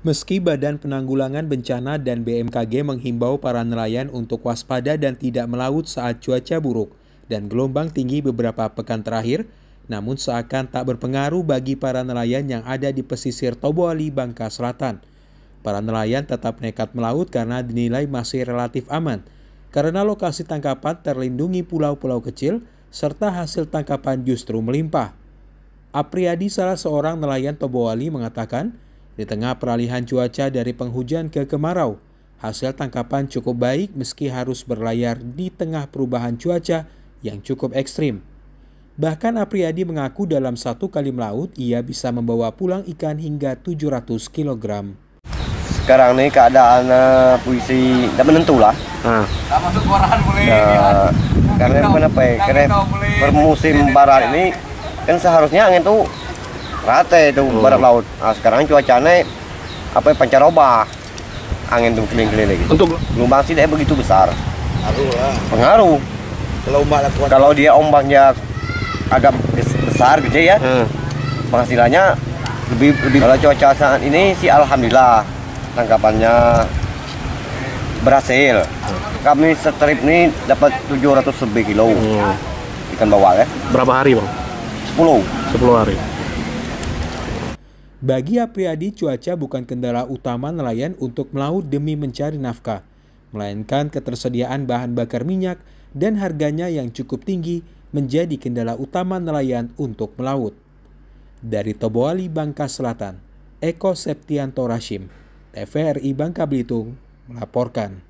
Meski Badan Penanggulangan Bencana dan BMKG menghimbau para nelayan untuk waspada dan tidak melaut saat cuaca buruk dan gelombang tinggi beberapa pekan terakhir, namun seakan tak berpengaruh bagi para nelayan yang ada di pesisir Toboali, Bangka Selatan. Para nelayan tetap nekat melaut karena dinilai masih relatif aman, karena lokasi tangkapan terlindungi pulau-pulau kecil, serta hasil tangkapan justru melimpah. Apriyadi salah seorang nelayan Toboali mengatakan, di tengah peralihan cuaca dari penghujan ke kemarau, hasil tangkapan cukup baik meski harus berlayar di tengah perubahan cuaca yang cukup ekstrim. Bahkan Apriyadi mengaku dalam satu kali melaut ia bisa membawa pulang ikan hingga 700 kg. Sekarang ini keadaan puisi tidak menentu lah. karena kenapa ya? Karena bermusim barat ini kan seharusnya angin tuh rata itu hmm. barat laut nah, sekarang cuacanya apa pancaroba angin tuh keliling-keliling gitu. untuk gelombang sih begitu besar pengaruh kalau kalau dia ombaknya agak besar gede ya hmm. penghasilannya lebih lebih kalau cuaca saat ini si alhamdulillah tangkapannya berhasil hmm. kami setrip ini dapat 700 lebih kilo hmm. ikan bawal ya berapa hari bang 10 10 hari bagi Apriyadi, cuaca bukan kendala utama nelayan untuk melaut demi mencari nafkah, melainkan ketersediaan bahan bakar minyak dan harganya yang cukup tinggi menjadi kendala utama nelayan untuk melaut. Dari Toboali, Bangka Selatan, Eko Septianto Rashim, TVRI Bangka Belitung, melaporkan.